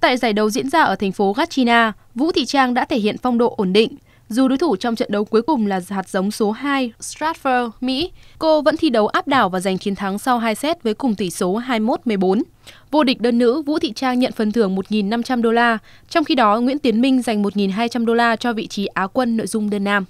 Tại giải đấu diễn ra ở thành phố Gatchina, Vũ Thị Trang đã thể hiện phong độ ổn định. Dù đối thủ trong trận đấu cuối cùng là hạt giống số 2 Stratford, Mỹ, cô vẫn thi đấu áp đảo và giành chiến thắng sau 2 set với cùng tỷ số 21-14. Vô địch đơn nữ Vũ Thị Trang nhận phần thưởng 1.500 đô la, trong khi đó Nguyễn Tiến Minh dành 1.200 đô la cho vị trí Á quân nội dung đơn nam.